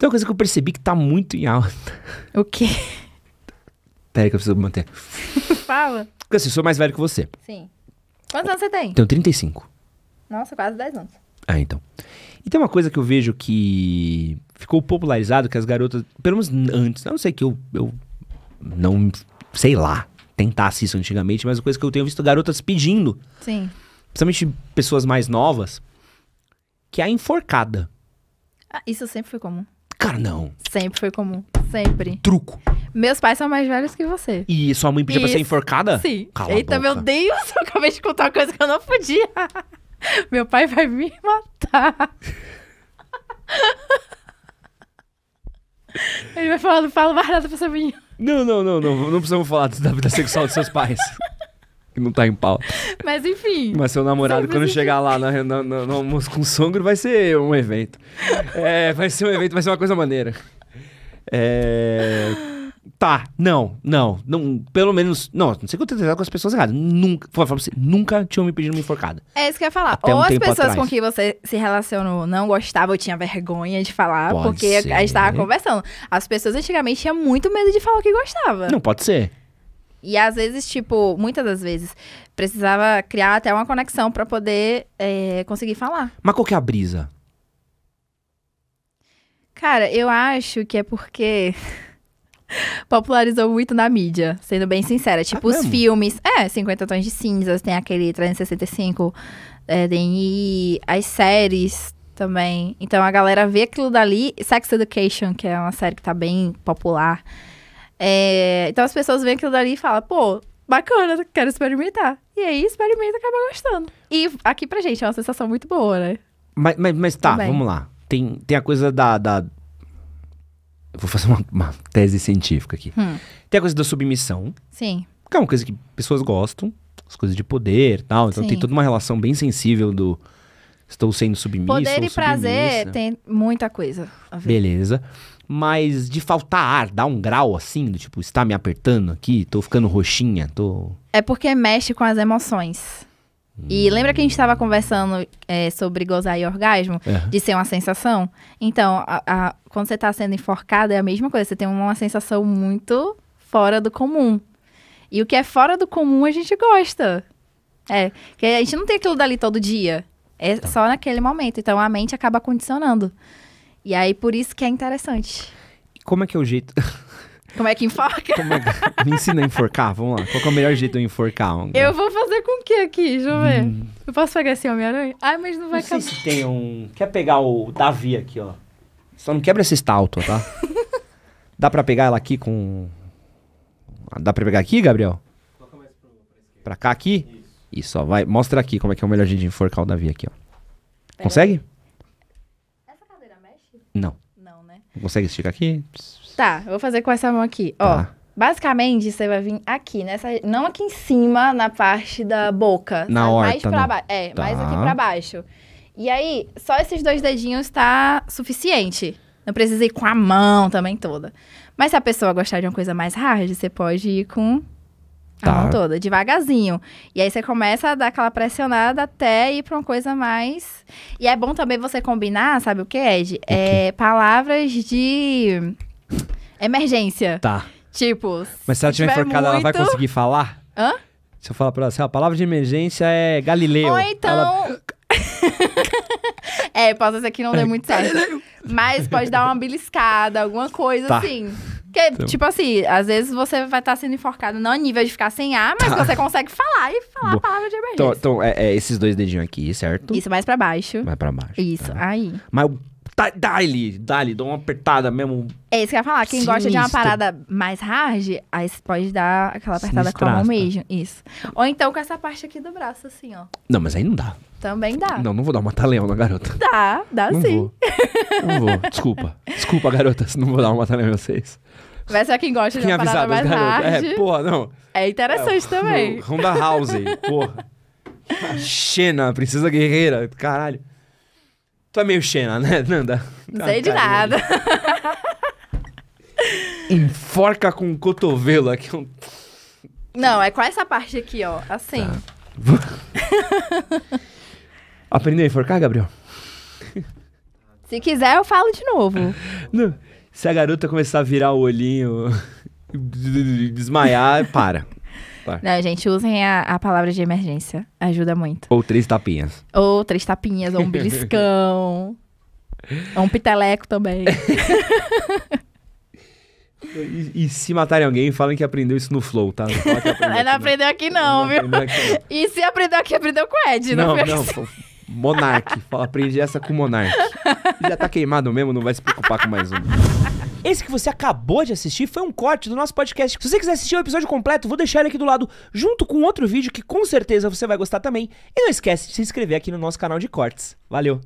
Tem uma coisa que eu percebi que tá muito em alta. O quê? Pera que eu preciso manter. Fala. Porque assim, eu sou mais velho que você. Sim. Quantos anos você tem? Tenho 35. Nossa, quase 10 anos. Ah, então. E tem uma coisa que eu vejo que ficou popularizado, que as garotas, pelo menos antes, não sei que eu, eu não, sei lá, tentasse isso antigamente, mas uma coisa que eu tenho visto garotas pedindo. Sim. Principalmente pessoas mais novas, que é a enforcada. Ah, isso sempre foi comum. Cara, não. Sempre foi comum. Sempre. Truco. Meus pais são mais velhos que você. E sua mãe pediu Isso. pra ser enforcada? Sim. Cala Eita, meu Deus, eu acabei de contar uma coisa que eu não podia. Meu pai vai me matar. Ele vai não fala mais nada pra você mim. Não, não, não, não. Não precisamos falar da vida sexual dos seus pais. não tá em pau. Mas enfim. Mas seu namorado, quando chegar lá na, na, na, no almoço com sogro, vai ser um evento. É, vai ser um evento, vai ser uma coisa maneira. É. Tá, não, não, não, pelo menos, não, não sei que eu tenho com as pessoas erradas. Nunca, vou pra você, nunca tinham me pedido uma enforcada. É isso que eu ia falar. Até ou um as pessoas atrás. com quem você se relacionou não gostava ou tinha vergonha de falar, pode porque ser. a gente tava conversando. As pessoas antigamente tinham muito medo de falar o que gostava. Não, pode ser. E às vezes, tipo, muitas das vezes, precisava criar até uma conexão para poder é, conseguir falar. Mas qual que é a brisa? Cara, eu acho que é porque popularizou muito na mídia, sendo bem sincera. Tipo, ah, os mesmo? filmes. É, 50 Tons de Cinzas, tem aquele 365 é, DNI, as séries também. Então a galera vê aquilo dali. Sex Education, que é uma série que tá bem popular. É, então as pessoas veem aquilo dali e falam, pô, bacana, quero experimentar. E aí experimenta e acaba gostando. E aqui pra gente é uma sensação muito boa, né? Mas, mas, mas tá, Também. vamos lá. Tem, tem a coisa da. da... Vou fazer uma, uma tese científica aqui. Hum. Tem a coisa da submissão. Sim. Que é uma coisa que pessoas gostam, as coisas de poder tal. Então Sim. tem toda uma relação bem sensível do estou sendo submisso. Poder e prazer tem muita coisa. Beleza mas de faltar ar, dar um grau assim, do tipo, está me apertando aqui, tô ficando roxinha, tô. É porque mexe com as emoções. E hum. lembra que a gente estava conversando é, sobre gozar e orgasmo? É. De ser uma sensação? Então, a, a, quando você está sendo enforcado, é a mesma coisa. Você tem uma sensação muito fora do comum. E o que é fora do comum, a gente gosta. É, que a gente não tem aquilo dali todo dia. É tá. só naquele momento. Então, a mente acaba condicionando. E aí, por isso que é interessante. Como é que é o jeito... Como é que enforca? É... Me ensina a enforcar, vamos lá. Qual é o melhor jeito de eu enforcar? Um... Eu vou fazer com o que aqui? Deixa eu ver. Hum. Eu posso pegar esse Homem-Aranha? Ai, ah, mas não vai não caber. Sei se tem um... Quer pegar o Davi aqui, ó. Só não quebra essa estátua, tá? Dá pra pegar ela aqui com... Dá pra pegar aqui, Gabriel? Coloca mais pra cá aqui? Isso. Isso, ó. Vai, mostra aqui como é que é o melhor jeito de enforcar o Davi aqui, ó. Consegue? Não. Não, né? Consegue esticar aqui? Tá, eu vou fazer com essa mão aqui. Tá. Ó. Basicamente, você vai vir aqui, nessa, né? não aqui em cima, na parte da boca. Na sabe? horta, mais pra baixo. É, tá. mais aqui tá. pra baixo. E aí, só esses dois dedinhos tá suficiente. Não precisa ir com a mão também toda. Mas se a pessoa gostar de uma coisa mais hard, você pode ir com Tá. A mão tá. toda, devagarzinho. E aí você começa a dar aquela pressionada até ir pra uma coisa mais. E é bom também você combinar, sabe o que, Ed? É, palavras de emergência. Tá. Tipo. Mas se ela tiver enforcada, muito... ela vai conseguir falar? Hã? Se eu falar pra ela assim, a palavra de emergência é Galileu. Ou então. Ela... é, pode ser que não dê muito certo. Mas pode dar uma beliscada, alguma coisa tá. assim. Porque, então... tipo assim, às vezes você vai estar tá sendo enforcado não a nível de ficar sem ar, mas tá. você consegue falar e falar a palavra de então, emergência. Então, então é, é, esses dois dedinhos aqui, certo? Isso, mais pra baixo. Mais pra baixo. Isso, tá. aí. Mas Tá, dá-lhe, dá-lhe, dá uma apertada mesmo. É isso que eu ia falar. Quem Sinistra. gosta de uma parada mais hard, aí você pode dar aquela apertada Sinistrata. com a mão mesmo. Isso. Ou então com essa parte aqui do braço, assim, ó. Não, mas aí não dá. Também dá. Não, não vou dar uma taleão na garota. Dá, dá não sim. Vou. Não vou. Desculpa. Desculpa, garotas. Não vou dar uma taleão em vocês. Mas é quem gosta de uma parada mais garotas. É, hard. É, porra, não. É interessante é, também. Honda House, porra. Xena, Princesa Guerreira, caralho. Tu é meio Xena, né, Nanda? Não sei de nada. Enforca com o cotovelo aqui. Não, é com essa parte aqui, ó. Assim. Tá. Aprendeu a enforcar, Gabriel? Se quiser, eu falo de novo. Não. Se a garota começar a virar o olhinho, desmaiar, para. Tá. Não, gente, usem a, a, palavra de emergência. Ajuda muito. Ou três tapinhas. Ou três tapinhas, ou um beliscão. ou um piteleco também. E, e, se matarem alguém, falem que aprendeu isso no Flow, tá? Não, aprendeu não aprendeu aqui não, não viu? Aprendeu aqui, E se aprendeu aqui, aprendeu com o Ed, não Não, não, assim. Monark. Fala, aprendi essa com o Monark. Já tá queimado mesmo, não vai se preocupar com mais um. Esse que você acabou de assistir foi um corte do nosso podcast. Se você quiser assistir o episódio completo, vou deixar ele aqui do lado, junto com outro vídeo que com certeza você vai gostar também. E não esquece de se inscrever aqui no nosso canal de cortes. Valeu!